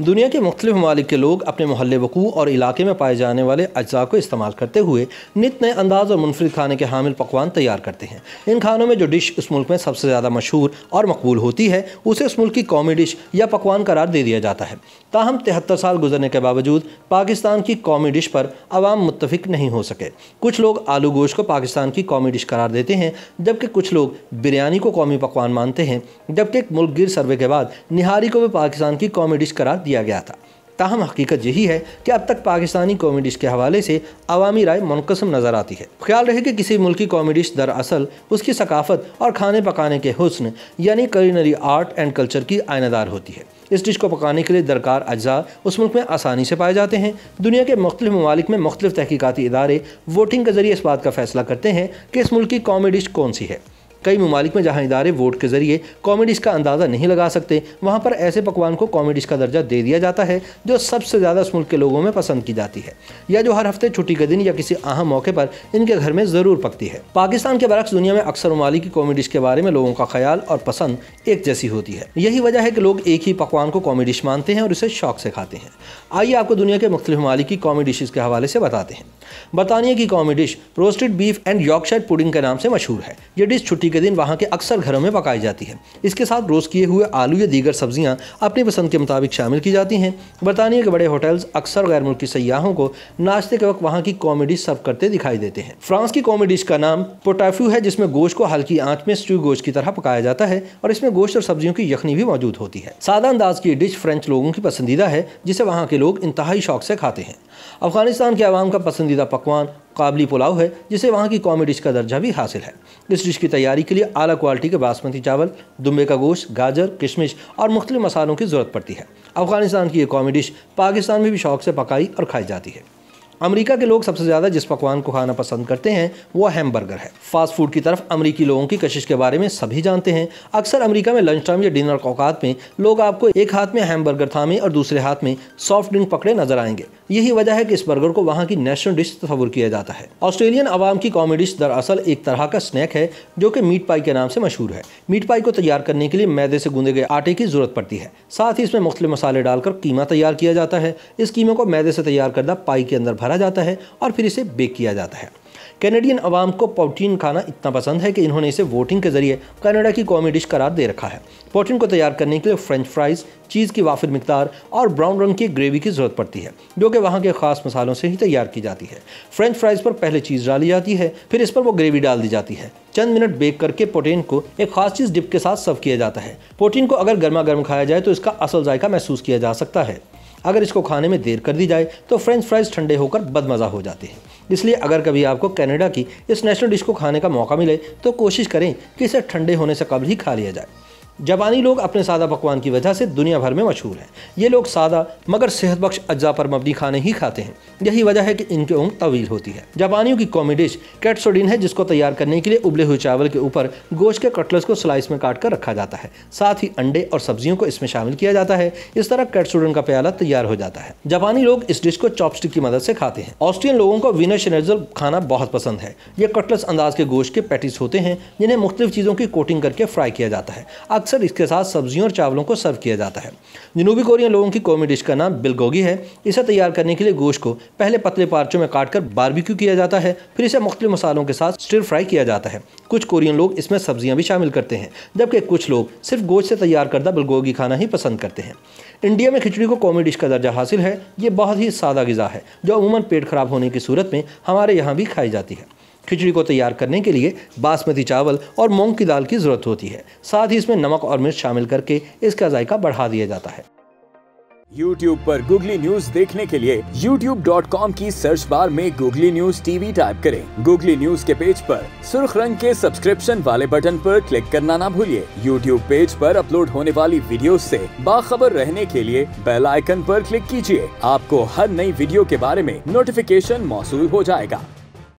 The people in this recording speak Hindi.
दुनिया के मुख्त ममालिक के लोग अपने मोहल्ल वकू और इलाके में पाए जाने वाले अज्जा को इस्तेमाल करते हुए नित नए अंदाज और मुनफरद खाने के हामिल पकवान तैयार करते हैं इन खानों में जो डिश इस मुल्क में सबसे ज़्यादा मशहूर और मकबूल होती है उसे उस मुल्क की कौमी डिश या पकवान करार दे दिया जाता है ताहम तिहत्तर साल गुजरने के बावजूद पाकिस्तान की कौमी डिश पर आवाम मुतफिक नहीं हो सके कुछ लोग आलू गोश को पाकिस्तान की कौमी डिश करार देते हैं जबकि कुछ लोग बिरयानी को कौमी पकवान मानते हैं जबकि एक मुल्क गिर सर्वे के बाद निहारी को भी पाकिस्तान की कौमी डिश करार दिया गया था ताहम हकीकत यही है कि अब तक पाकिस्तानी कॉमेडीज़ के हवाले से अवामी राय मुनकसम नज़र आती है ख्याल रहे कि किसी मुल्की कॉमेडीज़ दरअसल उसकी सकाफत और खाने पकाने के हसन यानी करीनरी आर्ट एंड कल्चर की आयनादार होती है इस डिश को पकाने के लिए दरकार अज्जा उस मुल्क में आसानी से पाए जाते हैं दुनिया के मुख्तलिफ ममालिक में मुख्तु तहकीकती इदारे वोटिंग के जरिए इस बात का फैसला करते हैं कि इस मुल्क की कॉमेडीज कौन सी है कई ममालिक में जहाँ इदारे वोट के ज़रिए कॉमेडीज़ का अंदाज़ा नहीं लगा सकते वहाँ पर ऐसे पकवान को कॉमेडीज़ का दर्जा दे दिया जाता है जो सबसे ज़्यादा उस मुल्क के लोगों में पसंद की जाती है या जो हर हफ्ते छुट्टी के दिन या किसी अहम मौके पर इनके घर में ज़रूर पकती है पाकिस्तान के बरक्स दुनिया में अक्सर ममालिक की कॉमेडीज़ के बारे में लोगों का ख्याल और पसंद एक जैसी होती है यही वजह है कि लोग एक ही पकवान को कॉमेडीश मानते हैं और इसे शौक से खाते हैं आइए आपको दुनिया के मुख्तलिफ ममालिक की कॉमेडीशीज़ के हवाले से बताते हैं बरतानिया की कॉमी dish roasted beef and Yorkshire pudding के नाम से मशहूर है ये डिश छुट्टी के दिन वहाँ के अक्सर घरों में पकाई जाती है इसके साथ रोस्ट किए हुए आलू या दीगर सब्जियाँ अपनी पसंद के मुताबिक शामिल की जाती हैं बरतानिया के बड़े होटल्स अक्सर गैर मुल्की सयाहों को नाश्ते के वक्त वहाँ की कॉमी डिश सर्व करते दिखाई देते हैं फ्रांस की कॉमी डिश का नाम पोटाफ्यू है जिसमें गोश्त को हल्की आँच में स्ट्यू गोश्त की तरह पकाया जाता है और इसमें गोश्त और सब्जियों की यखनी भी मौजूद होती है सादा अंदाज की डिश फ्रेंच लोगों की पसंदीदा है जिसे वहाँ के लोग इंतहाई शौक से खाते हैं अफगानिस्तान के आवाम का पसंदीदा पसंदीदा पकवान काबली पुलाव है जिसे वहाँ की कॉमी डिश का दर्जा भी हासिल है इस डिश की तैयारी के लिए आला क्वालिटी के बासमती चावल दुम्बे का गोश्त गाजर किशमिश और मुख्तु मसालों की ज़रूरत पड़ती है अफगानिस्तान की यह कॉमी डिश पाकिस्तान में भी शौक से पकाई और खाई जाती है अमेरिका के लोग सबसे ज़्यादा जिस पकवान को खाना पसंद करते हैं वो हैमबर्गर है फास्ट फूड की तरफ अमेरिकी लोगों की कशिश के बारे में सभी जानते हैं अक्सर अमेरिका में लंच टाइम या डिनर औकात में लोग आपको एक हाथ में हैमबर्गर थामे और दूसरे हाथ में सॉफ्ट ड्रिंक पकड़े नजर आएंगे यही वजह है कि इस बर्गर को वहाँ की नेशनल डिश तस्वुर किया जाता है ऑस्ट्रेलियन आवाम की कॉमी डिश दरअसल एक तरह का स्नैक है जो कि मीट पाई के नाम से मशहूर है मीट पाई को तैयार करने के लिए मैदे से गूंदे गए आटे की जरूरत पड़ती है साथ ही इसमें मुख्तलि मसाले डालकर कीमा तैयार किया जाता है इस कीमे को मैदे से तैयार करना पाई के अंदर भरा जाता है और फिर इसे बेक किया जाता है कैनेडियन आवाम को पोटीन खाना इतना पसंद है कि इन्होंने इसे वोटिंग के जरिए कनाडा की कौमी डिश करार दे रखा है पोटीन को तैयार करने के लिए फ्रेंच फ्राइज चीज़ की वाफिर मकदार और ब्राउन रंग की ग्रेवी की ज़रूरत पड़ती है जो कि वहाँ के ख़ास मसालों से ही तैयार की जाती है फ्रेंच फ्राइज़ पर पहले चीज़ डाली जाती है फिर इस पर वो ग्रेवी डाल दी जाती है चंद मिनट बेक करके प्रोटीन को एक खास चीज़ डिप के साथ सर्व किया जाता है पोटीन को अगर गर्मा गर्म खाया जाए तो इसका असल जायका महसूस किया जा सकता है अगर इसको खाने में देर कर दी जाए तो फ्रेंच फ्राइज़ ठंडे होकर बदमज़ा हो जाते हैं इसलिए अगर कभी आपको कनाडा की इस नेशनल डिश को खाने का मौका मिले तो कोशिश करें कि इसे ठंडे होने से कबल ही खा लिया जाए जापानी लोग अपने सादा पकवान की वजह से दुनिया भर में मशहूर हैं ये लोग सादा मगर सेहत बख्श अज्जा पर मबनी खाने ही खाते हैं यही वजह है कि इनकी उम्र तवील होती है जापानियों की कॉमी डिश कैटसोडिन है जिसको तैयार करने के लिए उबले हुए चावल के ऊपर गोश्त के कटलस को स्लाइस में काट कर रखा जाता है साथ ही अंडे और सब्जियों को इसमें शामिल किया जाता है इस तरह कैटसोडिन का प्याला तैयार हो जाता है जापानी लोग इस डिश को चॉपस्टिक की मदद से खाते हैं ऑस्ट्रियन लोगों को विनर शनेजल खाना बहुत पसंद है ये कटलस अंदाज के गोश्त के पैटिस होते हैं जिन्हें मुख्तलिफ चीज़ों की कोटिंग करके फ्राई किया जाता है अक्सर इसके साथ सब्जियों और चावलों को सर्व किया जाता है जनूबी कोरियन लोगों की कौमी डिश का नाम बिलगोगी है इसे तैयार करने के लिए गोश्त को पहले पतले पार्चों में काट कर बारबिक्यू किया जाता है फिर इसे मुख्त मसालों के साथ स्टिर फ्राई किया जाता है कुछ कोरियन लोग इसमें सब्जियाँ भी शामिल करते हैं जबकि कुछ लोग सिर्फ गोश्त से तैयार करदा बिलगोगी खाना ही पसंद करते हैं इंडिया में खिचड़ी को कौमी डिश का दर्जा हासिल है ये बहुत ही सादा गज़ा है जो अमूमन पेट खराब होने की सूरत में हमारे यहाँ भी खाई जाती है खिचड़ी को तैयार करने के लिए बासमती चावल और मूंग की दाल की ज़रूरत होती है साथ ही इसमें नमक और मिर्च शामिल करके इसका जायका बढ़ा दिया जाता है YouTube पर Google News देखने के लिए YouTube.com की सर्च बार में Google News TV टाइप करें। Google News के पेज पर सुर्ख रंग के सब्सक्रिप्शन वाले बटन पर क्लिक करना ना भूलिए YouTube पेज पर अपलोड होने वाली वीडियो से बाखबर रहने के लिए बेल आइकन पर क्लिक कीजिए आपको हर नई वीडियो के बारे में नोटिफिकेशन मौसू हो जाएगा